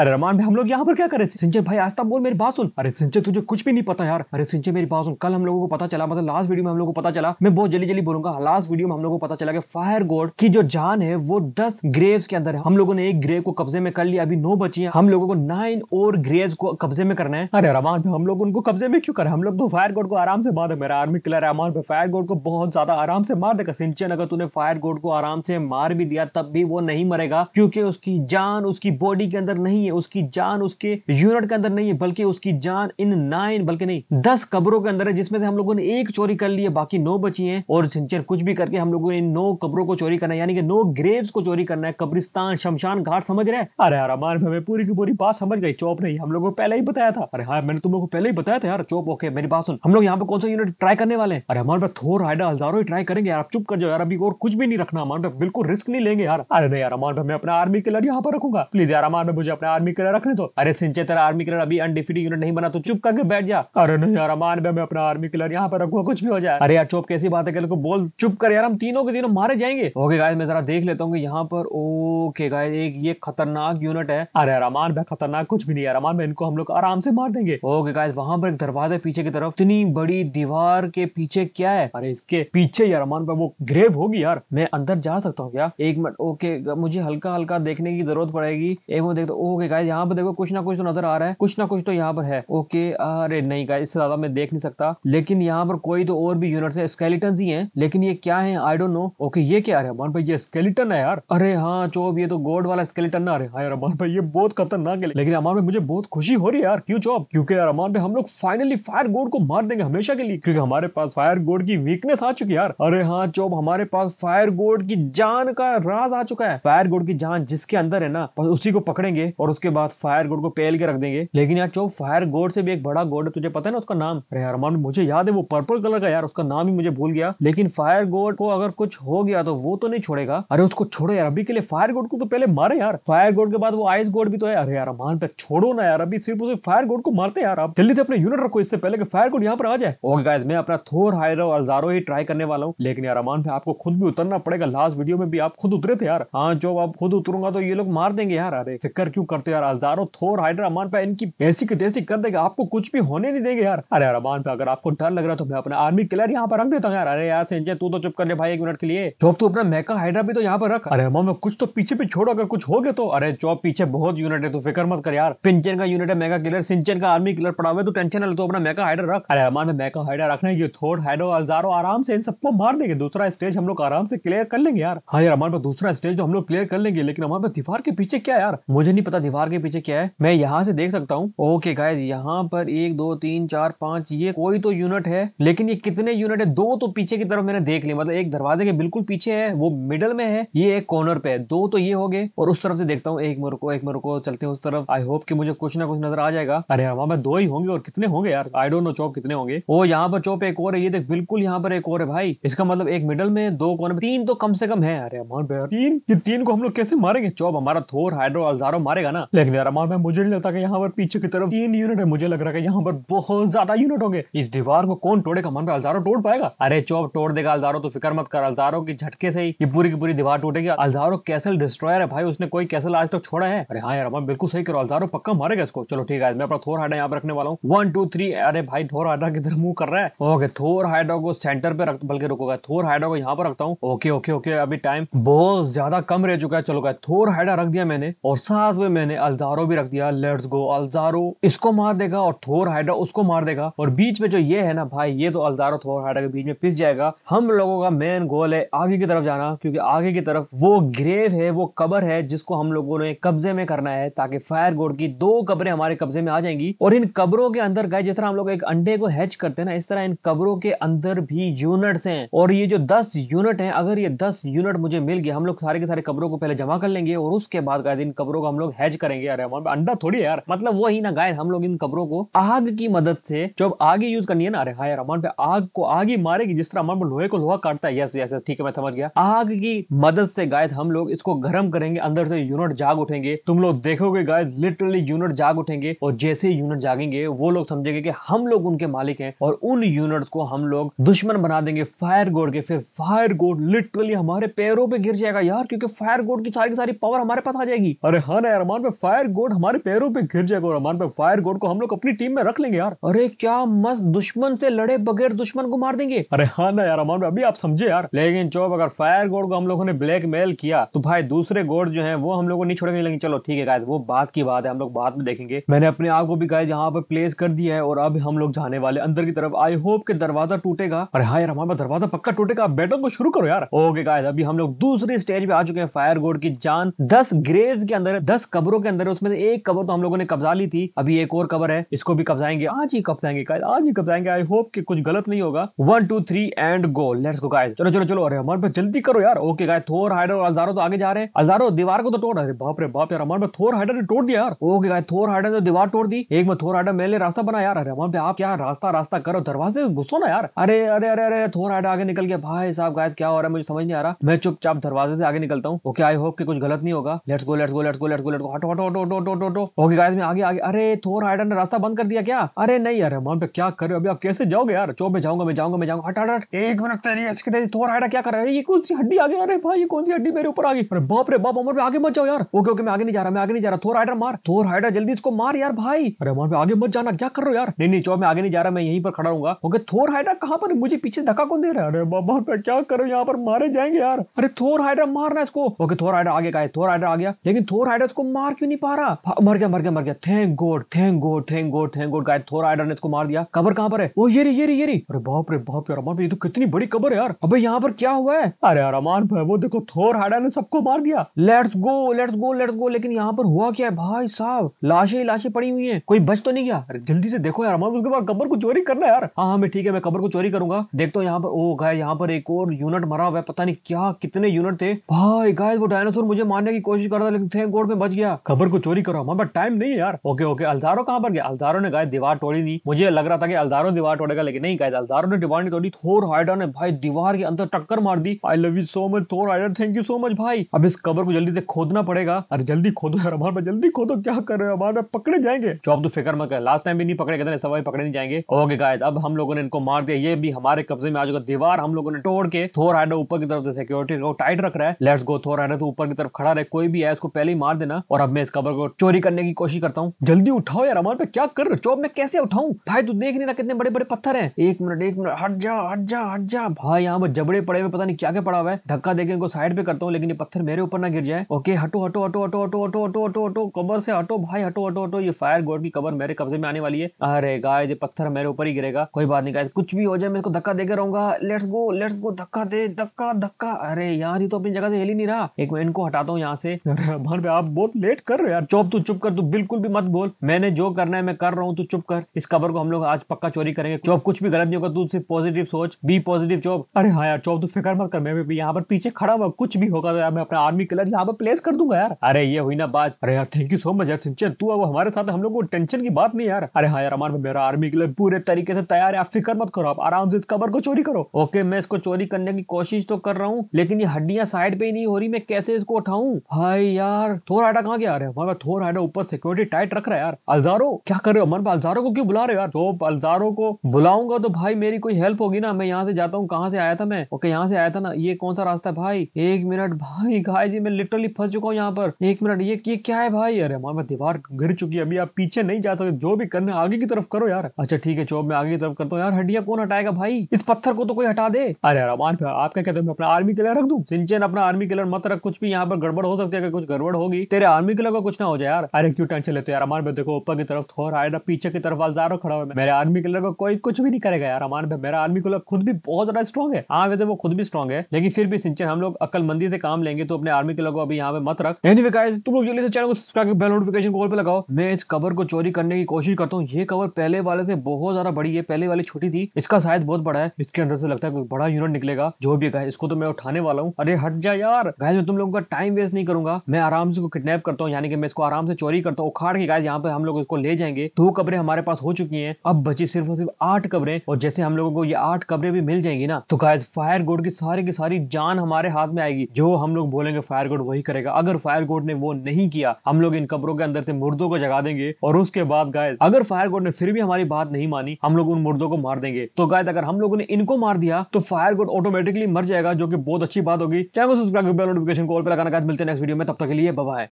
अरे रमान भाई हम लोग यहाँ पर क्या करें सिंचन भाई आस्था तो बोल मेरी बात सुन अरे सिंचन तुझे कुछ भी नहीं पता यार अरे सिंचन मेरी बात सुन कल हम लोगों को पता चला मतलब लास्ट वीडियो में हम लोगों को पता चला मैं बहुत जल्दी जल्दी बोलूंगा लास्ट वीडियो में हम लोगों को पता चला कि फायर गोड की जो जान है वो दस ग्रेव के अंदर है हम लोगों ने एक ग्रेव को कब्जे में कर लिया अभी नौ बची है हम लोगों को नाइन और ग्रेव को कब्जे में करना है अरे रमान भाई हम लोग उनको कब्जे में क्यों करें हम लोग तो फायर गोड को आराम से मार दे मेरा आर्मी किलर रमान भाई फायर गोड को बहुत ज्यादा आराम से मार देगा सिंचन अगर तूने फायर गोड को आराम से मार भी दिया तब भी वो नहीं मरेगा क्योंकि उसकी जान उसकी बॉडी के अंदर नहीं है उसकी जान उसके यूनिट के अंदर नहीं है बल्कि उसकी जान इन नाइन बल्कि नहीं दस कब्रों के अंदर है जिसमें से हम लोगों ने एक चोरी कर ली है बाकी नौ बची है और सिंचर कुछ भी करके हम लोगों ने नौ कब्रों को चोरी करना है यानी कि नौ ग्रेव्स को चोरी करना है कब्रिस्तान शमशान घाट समझ रहे अरे यार अमान हमें पूरी की पूरी बात समझ गई चौप नहीं हम लोगों को पहले ही बताया था अरे हाँ मैंने तुम लोग को पहले ही बताया था यार चौप ओके मेरी बात सुन हम लोग यहाँ पे कौन सा यूनिट ट्राई करने वाले हैं अरे हमारे पास थोर हाइडा हजारों ही ट्राई करेंगे यार चुप कर जाओ यार अभी और कुछ भी नहीं रखना अमान बिल्कुल रिस्क नहीं लेंगे यार अरे नहीं यार अमान मैं अपना आर्मी किलर यहाँ पर रखूंगा प्लीज यार अमान मुझे अपने आर्मी कलर रखने दो तो। अरे सिंचे तेरा आर्मी कलर अभी अनडिफिटेड यूनिट नहीं बना तो चुप करके बैठ जा अरे नहीं यार अमान मैं अपना आर्मी कलर यहाँ पर रखूंगा कुछ भी हो जाए अरे यार चुप कैसी बात है कल को बोल चुप कर यार हम तीनों के तीनों मारे जाएंगे ओके गाय मैं जरा देख लेता हूँ यहाँ पर ओके गाय एक ये खतरनाक यूनिट है अरे रमान भाई खतरनाक कुछ भी नहीं है रमान भाई इनको हम लोग आराम से मार देंगे ओके गाय वहाँ पर एक दरवाजे पीछे की तरफ इतनी बड़ी दीवार के पीछे क्या है अरे इसके पीछे यार रमान भाई वो ग्रेव होगी यार मैं अंदर जा सकता हूँ क्या एक मिनट ओके मुझे हल्का हल्का देखने की जरूरत पड़ेगी एक मिनट देखता ओके ओके गाइज यहाँ पर देखो कुछ ना कुछ तो नजर आ रहा है कुछ ना कुछ तो यहाँ पर है ओके अरे नहीं गाय इससे ज्यादा मैं देख नहीं सकता लेकिन यहाँ पर कोई तो और भी यूनिट है स्केलेटन ही है लेकिन ये क्या है आई डोंट नो ओके ये क्या है अमान भाई ये स्केलेटन है यार अरे हाँ चोब ये तो गोड वाला स्केलेटन ना अरे हाँ यार अमान भाई ये बहुत खतरनाक है लेकिन अमान भाई मुझे बहुत खुशी हो रही है यार क्यों चौब क्योंकि यार अमान भाई हम लोग फाइनली फायर गोड को मार देंगे हमेशा के लिए क्योंकि हमारे पास फायर गोड की वीकनेस आ चुकी है यार अरे हाँ चौब हमारे पास फायर गोड की जान का राज आ चुका है फायर गोड की जान जिसके अंदर है ना उसी को पकड़ेंगे और उसके बाद फायर गोड को पहल के रख देंगे लेकिन यार चौब फायर गोड से भी एक बड़ा गोड है तुझे पता है ना उसका नाम अरे यार मुझे याद है वो पर्पल कलर का यार उसका नाम ही मुझे भूल गया लेकिन फायर गोड को अगर कुछ हो गया तो वो तो नहीं छोड़ेगा अरे उसको छोड़ो यार अभी के लिए फायर गोड को तो पहले मारे यार फायर गोड के बाद वो आइस गोड भी तो है अरे यार मान पे छोड़ो ना यार अभी सिर्फ उसे फायर गोड को मारते यार आप जल्दी से अपने यूनिट रखो इससे पहले कि फायर गोड यहाँ पर आ जाए ओके गाइस मैं अपना थोर हायर और अल्जारो ही ट्राई करने वाला हूँ लेकिन यार अमान पे आपको खुद भी उतरना पड़ेगा लास्ट वीडियो में भी आप खुद उतरे थे यार हाँ जो आप खुद उतरूंगा तो ये लोग मार देंगे यार अरे फिक्र क्यों करते तो यार अल्दारो थोर हाइडर अमान पे इनकी बेसिक देसी कर देगा आपको कुछ भी होने नहीं देंगे यार अरे यार अमान पे अगर आपको डर लग रहा है तो मैं अपना आर्मी किलर यहाँ पर रख देता हूँ यार अरे यार संजय तू तो चुप कर ले भाई एक मिनट के लिए चौप तू अपना मैका हाइड्रा भी तो यहाँ पर रख अरे अमान में कुछ तो पीछे भी छोड़ो अगर कुछ हो गए तो अरे चौप पीछे बहुत यूनिट है तू फिक्र मत कर यार पिंचन का यूनिट है मेगा किलर सिंचन का आर्मी किलर पड़ा हुआ है तो टेंशन ना ले तो अपना मेका हाइडर रख अरे अमान में मेका हाइडर रखना है थोड़ हाइडो अल्जारो आराम से इन सबको मार देंगे दूसरा स्टेज हम लोग आराम से क्लियर कर लेंगे यार हाँ यार अमान पर दूसरा स्टेज तो हम लोग क्लियर कर लेंगे लेकिन अमान पर दीवार के पीछे क्या यार मुझे नहीं पता दीवार के पीछे क्या है मैं यहाँ से देख सकता हूँ ओके गाइज यहाँ पर एक दो तीन चार पांच ये कोई तो यूनिट है लेकिन ये कितने यूनिट है दो तो पीछे की तरफ मैंने देख लिया मतलब एक दरवाजे के बिल्कुल पीछे है वो मिडल में है ये एक कॉर्नर पे है दो तो ये हो गए और उस तरफ से देखता हूँ एक मेरे एक मेरे चलते हैं उस तरफ आई होप की मुझे कुछ ना कुछ नजर आ जाएगा अरे हाँ, वहां पर दो ही होंगे और कितने होंगे यार आई डोंट नो चौप कितने होंगे वो यहाँ पर चौप एक और है ये देख बिल्कुल यहाँ पर एक और है भाई इसका मतलब एक मिडल में दो कॉर्नर तीन तो कम से कम है अरे हाँ, तीन ये तीन को हम लोग कैसे मारेंगे चौप हमारा थोर हाइड्रो अल्जारो मारेगा ना लेकिन यार मैं मुझे नहीं लगता कि यहाँ पर पीछे की तरफ तीन यूनिट है मुझे लग रहा है यहाँ पर बहुत ज्यादा यूनिट होंगे इस दीवार को कौन तोड़ेगा मन पर अल्जारो तोड़ पाएगा अरे चौब तोड़ देगा अलजारो तो फिक्र मत कर अलजारो की झटके से ही ये पूरी की पूरी दीवार टूटेगी अलजारो कैसल डिस्ट्रॉयर है भाई उसने कोई कैसल आज तक छोड़ा है अरे हाँ यार अमन बिल्कुल सही करो अलजारो पक्का मारेगा इसको चलो ठीक है मैं अपना थोर हाइडा यहाँ पर रखने वाला हूँ वन टू थ्री अरे भाई थोर हाइडा की तरफ मुंह कर रहा है ओके थोर हाइडा को सेंटर पे रख बल्कि रुकोगा थोर हाइडा को यहाँ पर रखता हूँ ओके ओके ओके अभी टाइम बहुत ज्यादा कम रह चुका है चलो थोर हाइडा रख दिया मैंने और साथ में मैंने मैंने अल्जारो भी रख दिया लेट्स गो अल्जारो इसको मार देगा और थोर हाइड्रा उसको मार देगा और बीच में जो ये है ना भाई ये तो अल्जारो थोर हाइड्रा के बीच में पिस जाएगा हम लोगों का मेन गोल है आगे की तरफ जाना क्योंकि आगे की तरफ वो ग्रेव है वो कबर है जिसको हम लोगों ने कब्जे में करना है ताकि फायर गोड की दो कबरें हमारे कब्जे में आ जाएंगी और इन कबरों के अंदर गए जिस तरह हम लोग एक अंडे को हैच करते हैं ना इस तरह इन कबरों के अंदर भी यूनिट्स हैं और ये जो दस यूनिट है अगर ये दस यूनिट मुझे मिल गया हम लोग सारे के सारे कबरों को पहले जमा कर लेंगे और उसके बाद इन कबरों को हम लोग हैच करेंगे यार वहां पे अंडा थोड़ी है यार मतलब वो ही ना गाय हम लोग इन कब्रों को आग की मदद से जब आगे यूज करनी है ना अरे हाँ यार अमान पे आग को आग ही मारेगी जिस तरह अमान लोहे को लोहा काटता है यस यस यस ठीक है मैं समझ गया आग की मदद से गाय हम लोग इसको गर्म करेंगे अंदर से यूनिट जाग उठेंगे तुम लोग देखोगे गाय लिटरली यूनिट जाग उठेंगे और जैसे ही यूनिट जागेंगे वो लोग समझेंगे कि हम लोग उनके मालिक हैं और उन यूनिट्स को हम लोग दुश्मन बना देंगे फायर गोड के फिर फायर गोड लिटरली हमारे पैरों पे गिर जाएगा यार क्योंकि फायर गोड की सारी की सारी पावर हमारे पास आ जाएगी अरे हाँ ना यार अमान पे फायर गोड हमारे पैरों पे गिर जाएगा रहमान हमारे पे फायर गोड को हम लोग अपनी टीम में रख लेंगे यार अरे क्या मस्त दुश्मन से लड़े बगैर दुश्मन को मार देंगे अरे हाँ ना यार रहमान हमारे अभी आप समझे यार लेकिन चौब अगर फायर गोड को हम लोगों ने ब्लैक मेल किया तो भाई दूसरे गोड जो है वो हम लोग को नहीं छोड़ेंगे लेकिन चलो ठीक है गाय वो बात की बात है हम लोग बाद में देखेंगे मैंने अपने आप को भी गाय जहाँ पर प्लेस कर दिया है और अब हम लोग जाने वाले अंदर की तरफ आई होप के दरवाजा टूटेगा अरे हाँ यार हमारा दरवाजा पक्का टूटेगा आप बैटल को तो शुरू करो यार ओके गाय अभी हम लोग दूसरे स्टेज पे आ चुके हैं फायर गोड की जान दस ग्रेज के अंदर दस कब्रों कवरों के अंदर उसमें से एक कवर तो हम लोगों ने कब्जा ली थी अभी एक और कवर है इसको भी कब्जाएंगे आज ही कब्जाएंगे आज ही कब्जाएंगे आई होप कि कुछ गलत नहीं होगा one two three and go let's go guys चलो चलो चलो अरे अमर पर जल्दी करो यार ओके गाय थोर हाइडर और अल्जारो तो आगे जा रहे हैं अलजारो दीवार को तो तोड़ अरे बाप रे बाप यार अमर पर थोर हाइडर ने तोड़ दिया यार ओके गाय थोर हाइडर ने तो दीवार तोड़ दी एक में थोर हाइडर मेरे लिए रास्ता बना यार अरे अमर पे आप क्या रास्ता रास्ता करो दरवाजे घुसो ना यार अरे अरे अरे अरे थोर हाइडर आगे निकल गया भाई साहब गाय क्या हो रहा है मुझे समझ नहीं आ रहा मैं चुपचाप दरवाजे से आगे निकलता हूँ ओके आई होप कि कुछ गलत नहीं होगा let's go let's go let's go let's go let's go हटो गाइस मैं आगे आगे अरे थोर हाइडन ने रास्ता बंद कर दिया क्या अरे नहीं यार मोहन पे क्या कर रहे हो अभी आप कैसे जाओगे यार चो में जाऊंगा मैं जाऊंगा मैं जाऊंगा हट हट एक मिनट तेरी इसकी तेरी थोर हाइडा क्या कर रहा है ये कौन सी हड्डी आ गई अरे भाई ये कौन सी हड्डी मेरे ऊपर आ गई अरे बाप रे बाप अमर पे आगे मत जाओ यार ओके ओके मैं आगे नहीं जा रहा मैं आगे नहीं जा रहा थोर हाइडर मार थोर हाइडर जल्दी इसको मार यार भाई अरे अमर पे आगे मत जाना क्या कर रहे हो यार नहीं नहीं चो मैं आगे नहीं जा रहा मैं यहीं पर खड़ा रहूंगा ओके थोर हाइडर कहां पर मुझे पीछे धक्का कौन दे रहा है अरे बाबा पे क्या करो यहाँ पर मारे जाएंगे यार अरे थोर हाइडर मारना इसको ओके थोर हाइडर आगे का है थोर हाइडर आ गया लेकिन थोर हाइडर इसको मार क्यों नहीं पा रहा मर गया मर गया मर गया thank God thank God thank God thank God guy थोड़ा आइडर ने इसको मार दिया कबर कहां पर है वो ये रही ये रही ये रही अरे बाप रे बाप यार अमान ये तो कितनी बड़ी कबर है यार अबे यहां पर क्या हुआ है अरे यार अमान भाई वो देखो थोर हाडा ने सबको मार दिया let's go let's go let's go लेकिन यहां पर हुआ क्या है भाई साहब लाशें लाशें पड़ी हुई हैं कोई बच तो नहीं गया अरे जल्दी से देखो यार अमान उसके बाद कबर को चोरी करना यार हां हां मैं ठीक है मैं कबर को चोरी करूंगा देखता हूं यहां पर ओ गाय यहां पर एक और यूनिट मरा हुआ है पता नहीं क्या कितने यूनिट थे भाई गाय वो डायनासोर मुझे मारने की कोशिश कर रहा था लेकिन थैंक गॉड मैं बच गया खबर को चोरी करो हमारे पास टाइम नहीं है यार ओके ओके अल्दारो कहाँ पर गया अल्दारो ने गाय दीवार तोड़ी नहीं मुझे लग रहा था कि अल्दारो दीवार तोड़ेगा लेकिन नहीं गाय अल्दारो ने दीवार नहीं तोड़ी थोर हाइडर ने भाई दीवार के अंदर टक्कर मार दी I love you so much Thor हाइडर थैंक यू सो मच भाई अब इस कबर को जल्दी से खोदना पड़ेगा अरे जल्दी खोदो यार हमारे जल्दी खोदो क्या कर रहे हो हमारे पकड़े जाएंगे जॉब तो फिक्र मत कर लास्ट टाइम भी नहीं पकड़े कहते सवाई पकड़े नहीं जाएंगे ओके गाय अब हम लोगों ने इनको मार दिया ये भी हमारे कब्जे में आ चुका दीवार हम लोगों ने तोड़ के थोर हाइडर ऊपर की तरफ से सिक्योरिटी टाइट रख रहा है लेट्स गो थोर हाइडर तो ऊपर की तरफ खड़ा रहे कोई भी है इसको पहले ही मार देना और अब मैं इस कवर को चोरी करने की कोशिश करता हूँ जल्दी उठाओ यार अमर पे क्या कर रहे चौब मैं कैसे उठाऊ भाई तू देख नहीं ना कितने बड़े बड़े पत्थर है एक मिनट एक मिनट हट जा हट जा हट जा भाई यहाँ पर जबड़े पड़े हुए पता नहीं क्या क्या पड़ा हुआ है धक्का देखे इनको साइड पे करता हूँ लेकिन ये पत्थर मेरे ऊपर ना गिर जाए ओके हटो हटो हटो हटो हटो हटो हटो हटो हटो कबर से हटो भाई हटो हटो हटो ये फायर गोड की कबर मेरे कब्जे में आने वाली है अरे गाय ये पत्थर मेरे ऊपर ही गिरेगा कोई बात नहीं गाय कुछ भी हो जाए मैं इसको धक्का देकर रहूंगा लेट्स गो लेट्स गो धक्का दे धक्का धक्का अरे यार ये तो अपनी जगह से हिल ही नहीं रहा एक मैं इनको हटाता हूँ यहाँ से अरे भाई आप बहुत लेट वेट कर रहे यार चौप तू चुप कर तू बिल्कुल भी मत बोल मैंने जो करना है मैं कर रहा हूँ तू चुप कर इस खबर को हम लोग आज पक्का चोरी करेंगे चौप कुछ भी गलत नहीं होगा तू सिर्फ पॉजिटिव सोच बी पॉजिटिव चौप अरे हाँ यार चौप तू फिक्र मत कर मैं भी यहाँ पर पीछे खड़ा हुआ कुछ भी होगा तो यार मैं अपना आर्मी कलर यहाँ पर प्लेस कर दूंगा यार अरे ये हुई ना बात अरे यार थैंक यू सो मच यार सिंचन तू अब हमारे साथ हम लोग को टेंशन की बात नहीं यार अरे हाँ यार हमारे मेरा आर्मी कलर पूरे तरीके से तैयार है आप फिक्र मत करो आप आराम से इस खबर को चोरी करो ओके मैं इसको चोरी करने की कोशिश तो कर रहा हूँ लेकिन ये हड्डियां साइड पे ही नहीं हो रही मैं कैसे इसको उठाऊँ हाय यार थोड़ा हटा कहाँ गया यार हमारे पास थोर है ना ऊपर सिक्योरिटी टाइट रख रहा है यार अलजारो क्या कर रहे हो मन पर अलजारो को क्यों बुला रहे हो यार तो अलजारो को बुलाऊंगा तो भाई मेरी कोई हेल्प होगी ना मैं यहाँ से जाता हूँ कहाँ से आया था मैं ओके यहाँ से आया था ना ये कौन सा रास्ता है भाई एक मिनट भाई गाय जी मैं लिटरली फंस चुका हूँ यहाँ पर एक मिनट ये, क्या है भाई अरे हमारे दीवार गिर चुकी है अभी आप पीछे नहीं जाते जो भी करना आगे की तरफ करो यार अच्छा ठीक है चौब मैं आगे की तरफ करता हूँ यार हड्डिया कौन हटाएगा भाई इस पत्थर को तो कोई हटा दे अरे यार आप आपका कहते हो अपना आर्मी कलर रख दू सिंचन अपना आर्मी कलर मत रख कुछ भी यहाँ पर गड़बड़ हो सकती है अगर कुछ गड़बड़ होगी तेरे आर्मी को लगा कुछ ना हो जाए यार अरे क्यों टेंशन लेते यार अमान भाई देखो ऊपर की तरफ थोर आया ना पीछे की तरफ वालदारो खड़ा हुआ मेरे आर्मी के लगा तो कोई कुछ भी नहीं करेगा यार अमान भाई मेरा आर्मी को खुद भी बहुत ज्यादा स्ट्रॉग है हाँ वैसे वो खुद भी स्ट्रॉग है लेकिन फिर भी सिंचन हम लोग अक्लमंदी से काम लेंगे तो अपने आर्मी के लोगों अभी यहाँ पे मत रख एनी गाइस तुम लोग जल्दी से चैनल को सब्सक्राइब बेल नोटिफिकेशन कॉल पर लगाओ मैं इस कवर को चोरी करने की कोशिश करता हूँ ये कवर पहले वाले से बहुत ज्यादा बड़ी है पहले वाली छोटी थी इसका शायद बहुत बड़ा है इसके अंदर से लगता है कोई बड़ा यूनिट निकलेगा जो भी है इसको तो मैं उठाने वाला हूँ अरे हट जा यार गाइस मैं तुम लोगों का टाइम वेस्ट नहीं करूंगा मैं आराम से किडनेप करता हूँ हूँ यानी कि मैं इसको आराम से चोरी करता हूँ उखाड़ के गाय यहाँ पे हम लोग इसको ले जाएंगे दो कब्रें हमारे पास हो चुकी हैं अब बची सिर्फ और सिर्फ आठ कब्रें और जैसे हम लोगों को ये आठ कब्रें भी मिल जाएंगी ना तो गाय फायर गोड की सारी की सारी जान हमारे हाथ में आएगी जो हम लोग बोलेंगे फायर गोड वही करेगा अगर फायर गोड ने वो नहीं किया हम लोग इन कब्रों के अंदर से मुर्दों को जगा देंगे और उसके बाद गाय अगर फायर गोड ने फिर भी हमारी बात नहीं मानी हम लोग उन मुर्दों को मार देंगे तो गाय अगर हम लोगों ने इनको मार दिया तो फायर गोड ऑटोमेटिकली मर जाएगा जो कि बहुत अच्छी बात होगी चैनल को सब्सक्राइब नोटिफिकेशन कॉल पर लगाना मिलते हैं नेक्स्ट वीडियो में तब तक के लिए बाय